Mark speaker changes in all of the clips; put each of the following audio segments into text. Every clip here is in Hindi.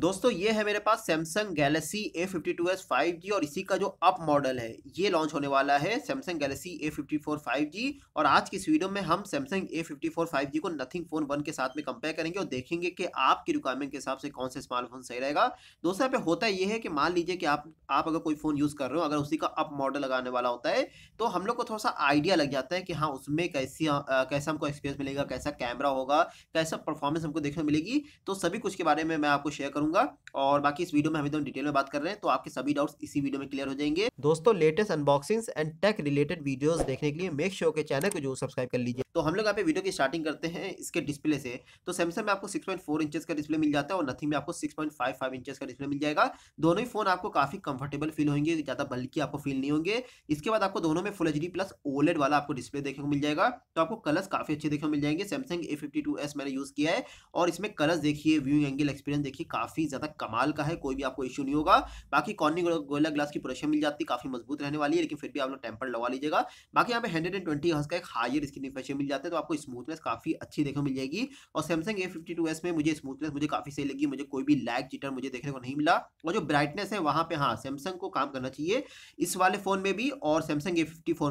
Speaker 1: दोस्तों ये है मेरे पास Samsung Galaxy A fifty two S five G और इसी का जो अप मॉडल है ये लॉन्च होने वाला है Samsung Galaxy A fifty four five G और आज की इस वीडियो में हम Samsung A fifty four five G को नथिंग फोन वन के साथ में कंपेयर करेंगे और देखेंगे कि आपकी रिक्वायरमेंट के हिसाब से कौन सा स्मार्टफोन सही रहेगा दोस्तों यहाँ पे होता ये है कि मान लीजिए कि आप आप अगर कोई फ़ोन यूज़ कर रहे हो अगर उसी का अप मॉडल लगाने वाला होता है तो हम लोग को थोड़ा सा आइडिया लग जाता है कि हाँ उसमें कैसी कैसा हमको एक्सपीरियंस मिलेगा कैसा कैमरा होगा कैसा परफॉर्मेंस हमको देखने मिलेगी तो सभी कुछ के बारे में मैं आपको शेयर करूंगा और बाकी इस वीडियो में हम एकदम डिटेल में बात कर रहे हैं तो आपके सभी डाउट्स इसी वीडियो में क्लियर हो जाएंगे दोस्तों latest unboxings and tech related videos देखने के लिए मेक श्योर के चैनल को जो सब्सक्राइब कर लीजिए तो हम लोग यहाँ पे वीडियो की स्टार्टिंग करते हैं इसके डिस्प्ले से तो सैमसंग में आपको सिक्स पॉइंट का डिस्प्ले मिल जाता है और नथिंग में आपको सिक्स पॉइंट का डिस्प्ले मिल जाएगा दोनों ही फोन आपको काफी कंफर्टेबल फील होंगे ज्यादा बल्कि आपको फील नहीं होंगे इसके बाद आपको दोनों में फुल एच प्लस ओलेड वाला आपको डिस्प्ले देखने को मिल जाएगा तो आपको कलर्स काफी अच्छे देखने को मिल जाएंगे सैमसंग ए मैंने यूज किया है और इसमें कलर्स देखिए व्यूइंग एंगल एक्सपीरियंस देखिए काफी काफ़ी ज़्यादा कमाल का है कोई भी आपको इश्यू नहीं होगा बाकी कॉर्निंग गोला ग्लास की प्रोडक्शन मिल जाती है काफ़ी मजबूत रहने वाली है लेकिन फिर भी आप लोग टेम्पर लगा लीजिएगा बाकी यहाँ पे हंड्रेड एंड ट्वेंटी हर्स का एक हायर स्क्रीन रिफ्रेशन मिल जाता है तो आपको स्मूथनेस काफ़ी अच्छी देखने मिल जाएगी और सैमसंग ए में मुझे स्मूथनेस मुझे काफ़ी सही लगी मुझे कोई भी लैग जिटर मुझे देखने को नहीं मिला और जो ब्राइटनेस है वहां पर हाँ सैमसंग को काम करना चाहिए इस वाले फ़ोन में भी और सैमसंग ए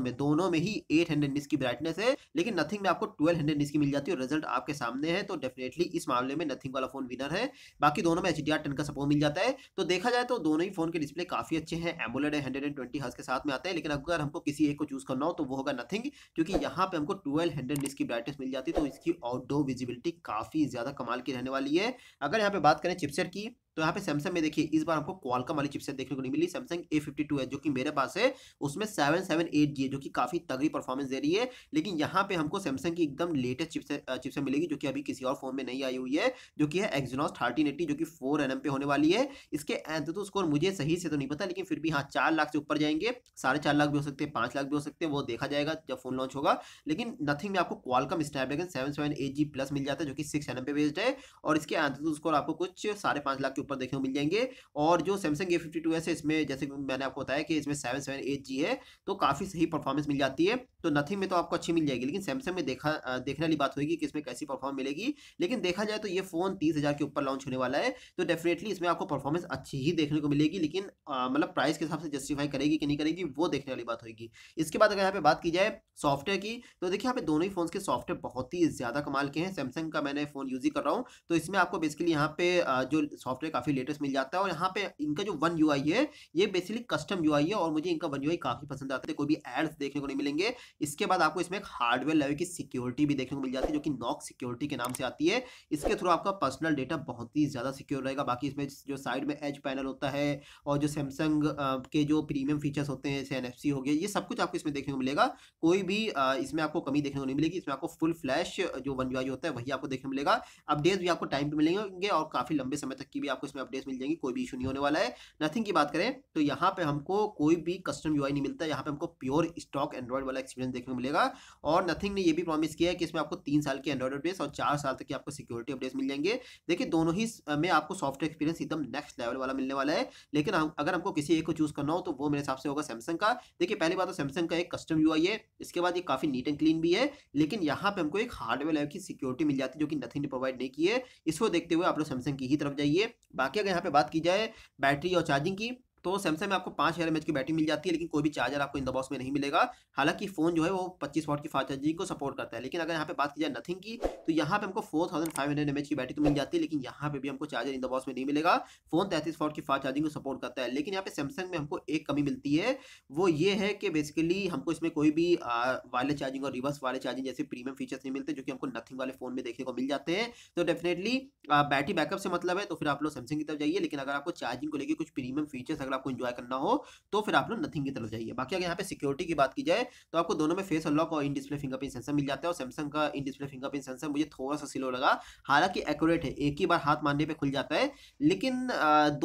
Speaker 1: में दोनों में ही एट हंड्रेड की ब्राइटनेस है लेकिन नथिंग में आपको ट्वेल्व हंड्रेड की मिल जाती है और रिजल्ट आपके सामने है तो डेफिनेटली इस मामले में नथिंग वाला फ़ोन विनर है बाकी दोनों में एच डी आर टेन का सपोर्ट मिल जाता है तो देखा जाए तो दोनों ही फोन के डिस्प्ले काफी अच्छे हैं एमोलेड है हंड्रेड एंड ट्वेंटी हर्स के साथ में आते हैं लेकिन अगर हमको किसी एक को चूज करना हो तो वो होगा नथिंग क्योंकि यहाँ पे हमको ट्वेल्व हंड्रेड इसकी ब्राइटनेस मिल जाती है तो इसकी आउटडोर विजिबिलिटी काफी ज्यादा कमाल की रहने वाली है अगर यहाँ पे बात करें चिपसेट की तो यहाँ पे सैमसंग में देखिए इस बार हमको क्वालकम वाली चिपसेट देखने को नहीं मिली सैमसंग ए फिफ्टी टू है जो कि मेरे पास है उसमें सेवन सेवन एट जी है जो कि काफ़ी तगड़ी परफॉर्मेंस दे रही है लेकिन यहाँ पे हमको सैमसंग की एकदम लेटेस्ट चिपसेट चिपसेट मिलेगी जो कि अभी किसी और फोन में नहीं आई हुई है जो कि है एक्जनॉस थर्टीन एट्टी जो कि फोर एन पे होने वाली है इसके एंथ तो स्कोर मुझे सही से तो नहीं पता लेकिन फिर भी हाँ चार लाख से ऊपर जाएंगे साढ़े चार लाख भी हो सकते हैं पांच लाख भी हो सकते हैं वो देखा जाएगा जब फोन लॉन्च होगा लेकिन नथिंग में आपको Qualcomm Snapdragon seven seven eight G plus मिल जाता है जो कि सिक्स एन पे बेस्ड है और इसके एंथ स्कोर आपको कुछ साढ़े लाख ऊपर देखने को मिल जाएंगे और जो सैमसंग ए फिफ्टी टू है इसमें जैसे मैंने आपको बताया कि इसमें सेवन सेवन एट जी है तो काफ़ी सही परफॉर्मेंस मिल जाती है तो नथिंग में तो आपको अच्छी मिल जाएगी लेकिन सैमसंग में देखा देखने वाली बात होगी कि इसमें कैसी परफॉर्म मिलेगी लेकिन देखा जाए तो ये फ़ोन तीस हज़ार के ऊपर लॉन्च होने वाला है तो डेफिनेटली इसमें आपको परफॉर्मेंस अच्छी ही देखने को मिलेगी लेकिन मतलब प्राइस के हिसाब से जस्टिफाई करेगी कि नहीं करेगी वो देखने वाली बात होगी इसके बाद अगर यहाँ पे बात की जाए सॉफ्टवेयर की तो देखिए यहाँ पे दोनों ही फोन के सॉफ्टवेयर बहुत ही ज़्यादा कमाल के हैं सैमसंग का मैंने फ़ोन यूज़ ही कर रहा हूँ तो इसमें आपको बेसिकली यहाँ पे जो सॉफ्टवेयर काफ़ी लेटेस्ट मिल जाता है और यहाँ पे इनका जो वन यू है ये बेसिकली कस्टम यू है और मुझे इनका वन यू काफ़ी पसंद आता है कोई भी एड्स देखने को नहीं मिलेंगे इसके बाद आपको इसमें एक हार्डवेयर लेवल की सिक्योरिटी भी देखने को मिल जाती है जो कि नॉक सिक्योरिटी के नाम से आती है इसके थ्रू आपका पर्सनल डेटा बहुत ही ज़्यादा सिक्योर रहेगा बाकी इसमें जो साइड में एज पैनल होता है और जो सैमसंग के जो प्रीमियम फीचर्स होते हैं जैसे एन एफ सी हो गया ये सब कुछ आपको इसमें देखने को मिलेगा कोई भी इसमें आपको कमी देखने को नहीं मिलेगी इसमें आपको फुल फ्लैश जो वन होता है वही आपको देखने को मिलेगा अपडेट्स भी आपको टाइम पर मिलेंगे और काफ़ी लंबे समय तक की भी आपको इसमें अपडेट्स मिल जाएंगी कोई भी इशू नहीं होने वाला है नथिंग की बात करें तो यहाँ पर हमको कोई भी कस्टम यू नहीं मिलता यहाँ पर हमको प्योर स्टॉक एंड्रॉइड वाला एक्सपीरियंस एक्सपीरियंस देखने को मिलेगा और नथिंग ने ये भी प्रॉमिस किया है कि इसमें आपको तीन साल के एंड्रॉइड अपडेट्स और चार साल तक की आपको सिक्योरिटी अपडेट्स मिल जाएंगे देखिए दोनों ही में आपको सॉफ्टवेयर एक्सपीरियंस एकदम नेक्स्ट लेवल वाला मिलने वाला है लेकिन हम अगर हमको किसी एक को चूज़ करना हो तो वो मेरे हिसाब से होगा सैमसंग का देखिए पहली बात तो सैमसंग का एक कस्टम यू है इसके बाद ये काफ़ी नीट एंड क्लीन भी है लेकिन यहाँ पर हमको एक हार्डवेयर लेवल की सिक्योरिटी मिल जाती है जो कि नथिंग ने प्रोवाइड नहीं की है इसको देखते हुए आप लोग सैमसंग की ही तरफ जाइए बाकी अगर यहाँ पे बात की जाए बैटरी और चार्जिंग की तो सैमसंग में आपको पाँच हज़ार एम की बैटरी मिल जाती है लेकिन कोई भी चार्जर आपको इन द बॉक्स में नहीं मिलेगा हालांकि फ़ोन जो है वो पच्चीस वॉट की फास्ट चार्जिंग को सपोर्ट करता है लेकिन अगर यहाँ पे बात की जाए नथिंग की तो यहाँ पे हमको four thousand five hundred M की बैटरी तो मिल जाती है लेकिन यहाँ पे भी हमको चार्जर इन द बॉक्स में नहीं मिलेगा फोन तैंतीस वॉट की फास्ट चार्जिंग को सपोर्ट करता है लेकिन यहाँ पे सैमसंग में हमको एक कमी मिलती है वो ये है कि बेसिकली हमको इसमें कोई भी वायरलेस चार्जिंग और रिवर्स वायरलेस चार्जिंग जैसे प्रीमियम फीचर्स नहीं मिलते जो कि हमको नथिंग वाले फ़ोन में देखने को मिल जाते हैं तो डेफिनेटली बैटरी बैकअप से मतलब है तो फिर आप लोग सैमसंग की तरफ जाइए लेकिन अगर आपको चार्जिंग को लेकर कुछ प्रीमियम फीचर्स अगर अगर आपको इन्जॉय करना हो तो फिर आप लोग नथिंग की तरफ जाइए बाकी अगर यहाँ पे सिक्योरिटी की बात की जाए तो आपको दोनों में फेस अनलॉक और इन डिस्प्ले फिंगरप्रिंट सेंसर मिल जाता है और सैमसंग का इन डिस्प्ले फिंगरप्रिंट सेंसर मुझे थोड़ा सा स्लो लगा हालांकि एक्यूरेट है एक ही बार हाथ मारने पर खुल जाता है लेकिन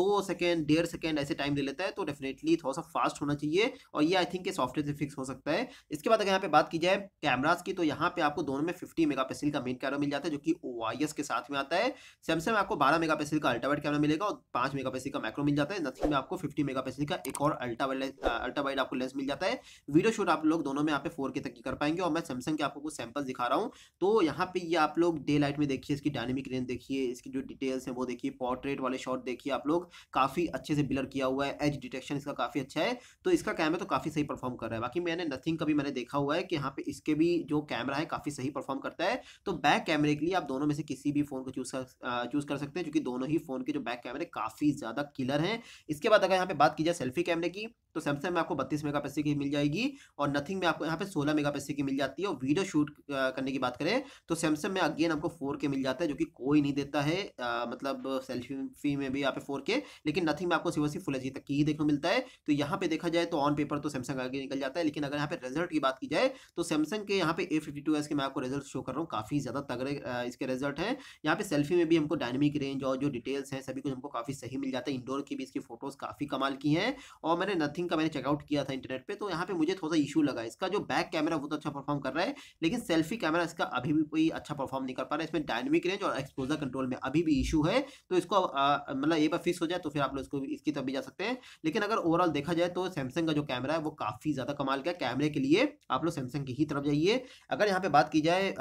Speaker 1: दो सेकेंड डेढ़ सेकेंड ऐसे टाइम ले लेता है तो डेफिनेटली थोड़ा सा फास्ट होना चाहिए और ये आई थिंक सॉफ्टवेयर से फिक्स हो सकता है इसके बाद अगर यहाँ पे बात की जाए कैमराज की तो यहाँ पे आपको दोनों में फिफ्टी मेगा का मेन कैमरा मिल जाता है जो कि ओ के साथ में आता है सैमसंग आपको बारह मेगा का अल्ट्रावाइड कैमरा मिलेगा और पांच मेगा का मैक्रो मिल जाता है नथिंग में आपको फिफ्टी मेगा का एक और अल्ट्रा अल्ट्रा वाइड आपको लेंस मिल जाता है वीडियो शूट आप लोग दोनों में यहाँ पे फोर के तक की कर पाएंगे और मैं सैमसंग के आपको कुछ सैम्पल दिखा रहा हूँ तो यहाँ पे ये आप लोग डे लाइट में देखिए इसकी डायनेमिक रेंज देखिए इसकी जो डिटेल्स है वो देखिए पोर्ट्रेट वाले शॉट देखिए आप लोग काफ़ी अच्छे से बिलर किया हुआ है एज डिटेक्शन इसका काफ़ी अच्छा है तो इसका कैमरा तो काफ़ी सही परफॉर्म कर रहा है बाकी मैंने नथिंग का भी मैंने देखा हुआ है कि यहाँ पे इसके भी जो कैमरा है काफ़ी सही परफॉर्म करता है तो बैक कैमरे के लिए आप दोनों में से किसी भी फ़ोन को चूज uh, कर सकते हैं क्योंकि दोनों ही फ़ोन के जो बैक कैमरे काफ़ी ज़्यादा किलर है इसके बाद अगर यहाँ पे बात की जाए सेल्फी कैमरे की तो सैमसंग में आपको बत्तीस मेगा की मिल जाएगी और नथिंग में आपको यहाँ पे सोलह मेगा की मिल जाती है और वीडियो शूट करने की बात करें तो सैमसंग में अगेन आपको फोर के मिल जाता है जो कि कोई नहीं देता है आ, मतलब सेल्फी में भी यहाँ पे फोर के लेकिन नथिंग में आपको सिर्फ सिर्फ फुल एच तक ही देखने को मिलता है तो यहाँ पे देखा जाए तो ऑन पेपर तो सैमसंग आगे निकल जाता है लेकिन अगर यहाँ पे रिजल्ट की बात की जाए तो सैमसंग के यहाँ पे ए फिफ्टी के मैं आपको रिजल्ट शो कर रहा हूँ काफी ज्यादा तगड़े इसके रिजल्ट है यहाँ पे सेल्फी में भी हमको डायनेमिक रेंज और जो डिटेल्स है सभी कुछ हमको काफी सही मिल जाता है इंडोर की भी इसकी फोटोज काफी कमाल की है और मैंने नथिंग सैमसंग का मैंने चेकआउट किया था इंटरनेट पे तो यहाँ पे मुझे थोड़ा सा इशू लगा इसका जो बैक कैमरा बहुत अच्छा परफॉर्म कर रहा है लेकिन सेल्फी कैमरा इसका अभी भी कोई अच्छा परफॉर्म नहीं कर पा रहा है इसमें डायनमिक रेंज और एक्सपोजर कंट्रोल में अभी भी इशू है तो इसको मतलब एक बार फिक्स हो जाए तो फिर आप लोग इसको इसकी तरफ भी जा सकते हैं लेकिन अगर ओवरऑल देखा जाए तो सैमसंग का जो कैमरा है वो काफ़ी ज़्यादा कमाल का कैमरे के लिए आप लोग सैमसंग की ही तरफ जाइए अगर यहाँ पर बात की जाए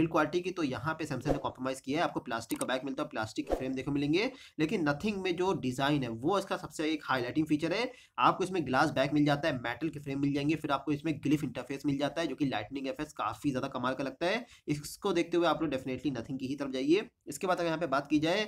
Speaker 1: बिल्ड क्वालिटी की तो यहाँ पर सैमसंग ने कॉम्प्रोमाइज़ किया है आपको प्लास्टिक का बैक मिलता है प्लास्टिक फ्रेम देखने मिलेंगे लेकिन नथिंग में जो डिज़ाइन है वो इसका सबसे एक हाईलाइटिंग फीचर है आपको इसमें ग्लास बैक मिल जाता है मेटल के फ्रेम मिल जाएंगे फिर आपको इसमें ग्लिफ इंटरफेस मिल जाता है जो कि लाइटनिंग एफेस काफ़ी ज़्यादा कमाल का लगता है इसको देखते हुए आप लोग डेफिनेटली नथिंग की ही तरफ जाइए इसके बाद अगर यहाँ पे बात की जाए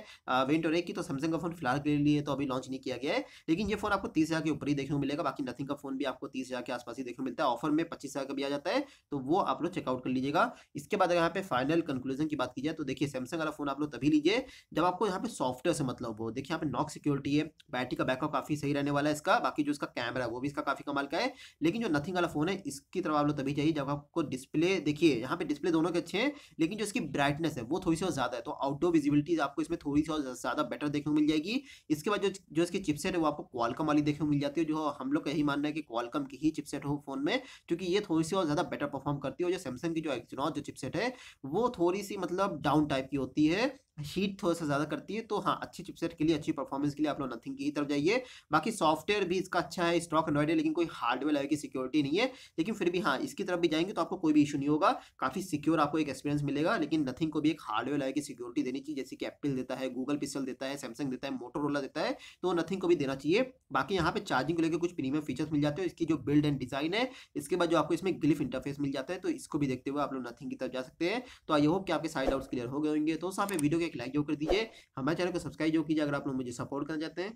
Speaker 1: वेंट और की तो सैमसंग का फोन फिलहाल के लिए तो अभी लॉन्च नहीं किया गया है लेकिन ये फोन आपको तीस के ऊपर ही देखने को मिलेगा बाकी नथिंग का फोन भी आपको तीस के आसपास ही देखने को मिलता है ऑफर में पच्चीस का भी आ जाता है तो वो आप लोग चेकआउट कर लीजिएगा इसके बाद अगर यहाँ पे फाइनल कंक्लूजन की बात की जाए तो देखिए सैमसंग वाला फोन आप लोग तभी लीजिए जब आपको यहाँ पे सॉफ्टवेयर से मतलब हो देखिए यहाँ पे नॉक सिक्योरिटी है बैटरी का बैकअप काफ़ी सही रहने वाला है इसका बाकी जो इसका कैमरा है वो भी इसका काफ़ी कमाल का है लेकिन जो नथिंग वाला फ़ोन है इसकी तरफ आप लोग तभी चाहिए जब आपको डिस्प्ले देखिए यहाँ पे डिस्प्ले दोनों के अच्छे हैं लेकिन जो इसकी ब्राइटनेस है वो थोड़ी सी और ज़्यादा है तो आउटडोर विजिबिलिटी आपको इसमें थोड़ी सी और ज़्यादा बेटर देखने को मिल जाएगी इसके बाद जो जो इसकी चिपसेट है वो आपको क्वालकम वाली देखने को मिल जाती है जो हम लोग यही मानना है कि क्वालकम की ही चिपसेट हो फ़ोन में क्योंकि ये थोड़ी सी और ज़्यादा बेटर परफॉर्म करती है और जो सैमसंग की जो एक्जनॉट जो चिपसेट है वो थोड़ी सी मतलब डाउन टाइप की होती है हीट थोड़ा सा ज़्यादा करती है तो हाँ अच्छी चिपसेट के लिए अच्छी परफॉर्मेंस के लिए आप लोग नथिंग की तरफ जाइए बाकी सॉफ्टवेयर भी इसका अच्छा है स्टॉक एंड्रॉइड है लेकिन कोई हार्डवेयर लाइव की सिक्योरिटी नहीं है लेकिन फिर भी हाँ इसकी तरफ भी जाएंगे तो आपको कोई भी इशू नहीं होगा काफ़ी सिक्योर आपको एक एक्सपीरियंस मिलेगा लेकिन नथिंग को भी एक हार्डवेयर लाइव की सिक्योरिटी देनी चाहिए जैसे कि एप्पल देता है गूगल पिक्सल देता है सैमसंग देता है मोटोरोला देता है तो नथिंग को भी देना चाहिए बाकी यहाँ पे चार्जिंग को लेकर कुछ प्रीमियम फीचर्स मिल जाते हैं इसकी जो बिल्ड एंड डिज़ाइन है इसके बाद जो आपको इसमें ग्लिफ इंटरफेस मिल जाता है तो इसको भी देखते हुए आप लोग नथिंग की तरफ जा सकते हैं तो आई होप कि आपके साइड आउट्स क्लियर हो गए होंगे तो यहाँ वीडियो के एक लाइक जो कर दीजिए हमारे चैनल को सब्सक्राइब जो कीजिए अगर आप लोग मुझे सपोर्ट करना चाहते हैं